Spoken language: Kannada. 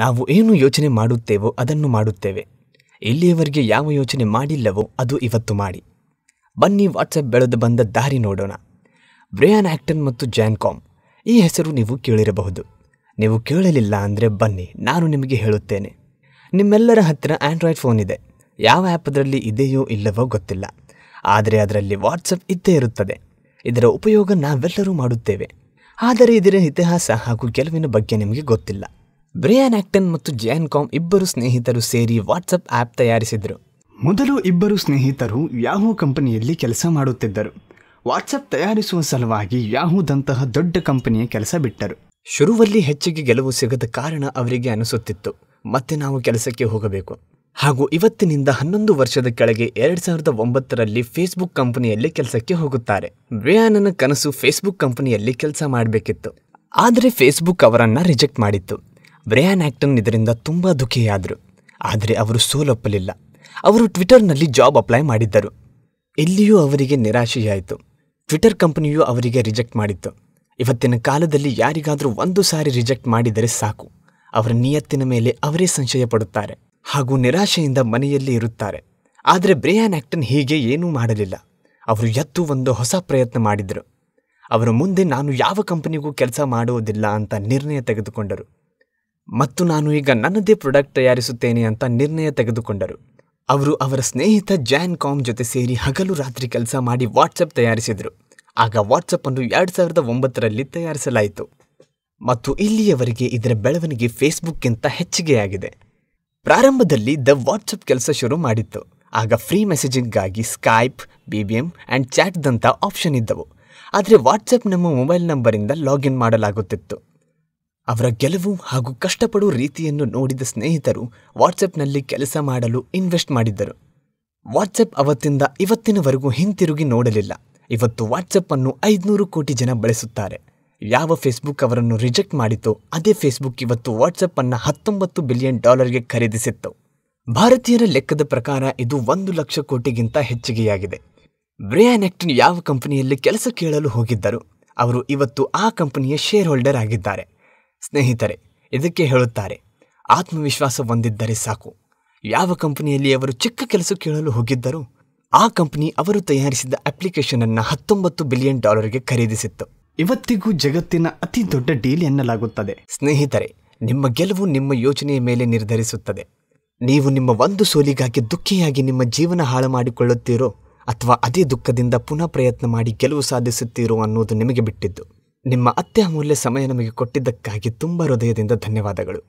ನಾವು ಏನು ಯೋಚನೆ ಮಾಡುತ್ತೇವೋ ಅದನ್ನು ಮಾಡುತ್ತೇವೆ ಇಲ್ಲಿಯವರೆಗೆ ಯಾವ ಯೋಚನೆ ಮಾಡಿಲ್ಲವೋ ಅದು ಇವತ್ತು ಮಾಡಿ ಬನ್ನಿ ವಾಟ್ಸಪ್ ಬೆಳೆದು ಬಂದ ದಾರಿ ನೋಡೋಣ ಬ್ರಿಯಾನ್ ಆ್ಯಕ್ಟನ್ ಮತ್ತು ಜಾನ್ ಕಾಮ್ ಈ ಹೆಸರು ನೀವು ಕೇಳಿರಬಹುದು ನೀವು ಕೇಳಲಿಲ್ಲ ಅಂದರೆ ಬನ್ನಿ ನಾನು ನಿಮಗೆ ಹೇಳುತ್ತೇನೆ ನಿಮ್ಮೆಲ್ಲರ ಹತ್ತಿರ ಆಂಡ್ರಾಯ್ಡ್ ಫೋನ್ ಇದೆ ಯಾವ ಆ್ಯಪ್ ಅದರಲ್ಲಿ ಇದೆಯೋ ಇಲ್ಲವೋ ಗೊತ್ತಿಲ್ಲ ಆದರೆ ಅದರಲ್ಲಿ ವಾಟ್ಸಪ್ ಇದ್ದೇ ಇರುತ್ತದೆ ಇದರ ಉಪಯೋಗ ನಾವೆಲ್ಲರೂ ಮಾಡುತ್ತೇವೆ ಆದರೆ ಇದರ ಇತಿಹಾಸ ಹಾಗೂ ಕೆಲವಿನ ಬಗ್ಗೆ ನಿಮಗೆ ಗೊತ್ತಿಲ್ಲ ಬ್ರಿಯಾನ್ ಆಕ್ಟನ್ ಮತ್ತು ಜ್ಯಾನ್ ಕಾಮ್ ಇಬ್ಬರು ಸ್ನೇಹಿತರು ಸೇರಿ ವಾಟ್ಸಪ್ ಆ್ಯಪ್ ತಯಾರಿಸಿದರು ಮೊದಲು ಇಬ್ಬರು ಸ್ನೇಹಿತರು ಯಾಹೂ ಕಂಪನಿಯಲ್ಲಿ ಕೆಲಸ ಮಾಡುತ್ತಿದ್ದರು ವಾಟ್ಸಪ್ ತಯಾರಿಸುವ ಸಲುವಾಗಿ ಯಾಹೂದಂತಹ ದೊಡ್ಡ ಕಂಪನಿಯ ಕೆಲಸ ಬಿಟ್ಟರು ಶುರುವಲ್ಲಿ ಹೆಚ್ಚಿಗೆ ಗೆಲುವು ಸಿಗದ ಕಾರಣ ಅವರಿಗೆ ಅನಿಸುತ್ತಿತ್ತು ಮತ್ತೆ ನಾವು ಕೆಲಸಕ್ಕೆ ಹೋಗಬೇಕು ಹಾಗೂ ಇವತ್ತಿನಿಂದ ಹನ್ನೊಂದು ವರ್ಷದ ಕೆಳಗೆ ಎರಡ್ ಸಾವಿರದ ಒಂಬತ್ತರಲ್ಲಿ ಫೇಸ್ಬುಕ್ ಕಂಪನಿಯಲ್ಲಿ ಕೆಲಸಕ್ಕೆ ಹೋಗುತ್ತಾರೆ ಬ್ರಿಯಾನನ ಕನಸು ಫೇಸ್ಬುಕ್ ಕಂಪನಿಯಲ್ಲಿ ಕೆಲಸ ಮಾಡಬೇಕಿತ್ತು ಆದರೆ ಫೇಸ್ಬುಕ್ ಅವರನ್ನ ರಿಜೆಕ್ಟ್ ಮಾಡಿತ್ತು ಬ್ರಯಾನ್ ಆ್ಯಕ್ಟನ್ ಇದರಿಂದ ತುಂಬ ದುಃಖಿಯಾದರು ಆದರೆ ಅವರು ಸೋಲೊಪ್ಪಲಿಲ್ಲ ಅವರು ಟ್ವಿಟರ್ನಲ್ಲಿ ಜಾಬ್ ಅಪ್ಲೈ ಮಾಡಿದ್ದರು ಎಲ್ಲಿಯೂ ಅವರಿಗೆ ನಿರಾಶೆಯಾಯಿತು ಟ್ವಿಟರ್ ಕಂಪನಿಯು ಅವರಿಗೆ ರಿಜೆಕ್ಟ್ ಮಾಡಿತ್ತು ಇವತ್ತಿನ ಕಾಲದಲ್ಲಿ ಯಾರಿಗಾದರೂ ಒಂದು ಸಾರಿ ರಿಜೆಕ್ಟ್ ಮಾಡಿದರೆ ಸಾಕು ಅವರ ನಿಯತ್ತಿನ ಮೇಲೆ ಅವರೇ ಸಂಶಯ ಪಡುತ್ತಾರೆ ಹಾಗೂ ನಿರಾಶೆಯಿಂದ ಮನೆಯಲ್ಲಿ ಇರುತ್ತಾರೆ ಆದರೆ ಬ್ರಿಯಾನ್ ಆ್ಯಕ್ಟನ್ ಹೀಗೆ ಏನೂ ಮಾಡಲಿಲ್ಲ ಅವರು ಎತ್ತು ಒಂದು ಹೊಸ ಪ್ರಯತ್ನ ಮಾಡಿದರು ಅವರ ಮುಂದೆ ನಾನು ಯಾವ ಕಂಪನಿಗೂ ಕೆಲಸ ಮಾಡುವುದಿಲ್ಲ ಅಂತ ನಿರ್ಣಯ ತೆಗೆದುಕೊಂಡರು ಮತ್ತು ನಾನು ಈಗ ನನ್ನದೇ ಪ್ರಾಡಕ್ಟ್ ತಯಾರಿಸುತ್ತೇನೆ ಅಂತ ನಿರ್ಣಯ ತೆಗೆದುಕೊಂಡರು ಅವರು ಅವರ ಸ್ನೇಹಿತ ಜಾನ್ ಕಾಮ್ ಜೊತೆ ಸೇರಿ ಹಗಲು ರಾತ್ರಿ ಕೆಲಸ ಮಾಡಿ ವಾಟ್ಸಪ್ ತಯಾರಿಸಿದರು ಆಗ ವಾಟ್ಸಪ್ ಅನ್ನು ಎರಡು ಸಾವಿರದ ಒಂಬತ್ತರಲ್ಲಿ ತಯಾರಿಸಲಾಯಿತು ಮತ್ತು ಇಲ್ಲಿಯವರೆಗೆ ಇದರ ಬೆಳವಣಿಗೆ ಫೇಸ್ಬುಕ್ಗಿಂತ ಹೆಚ್ಚಿಗೆಯಾಗಿದೆ ಪ್ರಾರಂಭದಲ್ಲಿ ದ ವಾಟ್ಸಪ್ ಕೆಲಸ ಶುರು ಮಾಡಿತ್ತು ಆಗ ಫ್ರೀ ಮೆಸೇಜಿಂಗ್ಗಾಗಿ Skype B B M and ಚಾಟ್ದಂಥ ಆಪ್ಷನ್ ಇದ್ದವು ಆದರೆ ವಾಟ್ಸಪ್ ನಮ್ಮ ಮೊಬೈಲ್ ನಂಬರಿಂದ ಲಾಗಿನ್ ಮಾಡಲಾಗುತ್ತಿತ್ತು ಅವರ ಗೆಲುವು ಹಾಗೂ ಕಷ್ಟಪಡುವ ರೀತಿಯನ್ನು ನೋಡಿದ ಸ್ನೇಹಿತರು ವಾಟ್ಸಪ್ನಲ್ಲಿ ಕೆಲಸ ಮಾಡಲು ಇನ್ವೆಸ್ಟ್ ಮಾಡಿದ್ದರು ವಾಟ್ಸಪ್ ಅವತ್ತಿಂದ ಇವತ್ತಿನವರೆಗೂ ಹಿಂತಿರುಗಿ ನೋಡಲಿಲ್ಲ ಇವತ್ತು ವಾಟ್ಸಪ್ ಅನ್ನು ಐದುನೂರು ಕೋಟಿ ಜನ ಬಳಸುತ್ತಾರೆ ಯಾವ ಫೇಸ್ಬುಕ್ ಅವರನ್ನು ರಿಜೆಕ್ಟ್ ಮಾಡಿತೋ ಅದೇ ಫೇಸ್ಬುಕ್ ಇವತ್ತು ವಾಟ್ಸಪ್ ಅನ್ನು ಹತ್ತೊಂಬತ್ತು ಬಿಲಿಯನ್ ಡಾಲರ್ಗೆ ಖರೀದಿಸಿತ್ತು ಭಾರತೀಯರ ಲೆಕ್ಕದ ಪ್ರಕಾರ ಇದು ಒಂದು ಲಕ್ಷ ಕೋಟಿಗಿಂತ ಹೆಚ್ಚಿಗೆಯಾಗಿದೆ ಬ್ರಿಯಾನ್ ಆಕ್ಟನ್ ಯಾವ ಕಂಪನಿಯಲ್ಲಿ ಕೆಲಸ ಕೇಳಲು ಹೋಗಿದ್ದರು ಅವರು ಇವತ್ತು ಆ ಕಂಪನಿಯ ಶೇರ್ ಹೋಲ್ಡರ್ ಆಗಿದ್ದಾರೆ ಸ್ನೇಹಿತರೆ ಇದಕ್ಕೆ ಹೇಳುತ್ತಾರೆ ಆತ್ಮವಿಶ್ವಾಸ ಹೊಂದಿದ್ದರೆ ಸಾಕು ಯಾವ ಕಂಪನಿಯಲ್ಲಿ ಅವರು ಚಿಕ್ಕ ಕೆಲಸ ಕೇಳಲು ಹೋಗಿದ್ದರೂ ಆ ಕಂಪನಿ ಅವರು ತಯಾರಿಸಿದ ಅಪ್ಲಿಕೇಶನ್ ಅನ್ನು ಹತ್ತೊಂಬತ್ತು ಬಿಲಿಯನ್ ಡಾಲರ್ಗೆ ಖರೀದಿಸಿತ್ತು ಇವತ್ತಿಗೂ ಜಗತ್ತಿನ ಅತಿ ದೊಡ್ಡ ಡೀಲ್ ಎನ್ನಲಾಗುತ್ತದೆ ಸ್ನೇಹಿತರೆ ನಿಮ್ಮ ಗೆಲುವು ನಿಮ್ಮ ಯೋಚನೆಯ ಮೇಲೆ ನಿರ್ಧರಿಸುತ್ತದೆ ನೀವು ನಿಮ್ಮ ಒಂದು ಸೋಲಿಗಾಗಿ ದುಃಖಿಯಾಗಿ ನಿಮ್ಮ ಜೀವನ ಹಾಳು ಮಾಡಿಕೊಳ್ಳುತ್ತೀರೋ ಅಥವಾ ಅದೇ ದುಃಖದಿಂದ ಪುನಃ ಪ್ರಯತ್ನ ಮಾಡಿ ಗೆಲುವು ಸಾಧಿಸುತ್ತೀರೋ ಅನ್ನೋದು ನಿಮಗೆ ಬಿಟ್ಟಿದ್ದು ನಿಮ್ಮ ಅತ್ಯಮೂಲ್ಯ ಸಮಯ ನಮಗೆ ಕೊಟ್ಟಿದ್ದಕ್ಕಾಗಿ ತುಂಬ ಹೃದಯದಿಂದ ಧನ್ಯವಾದಗಳು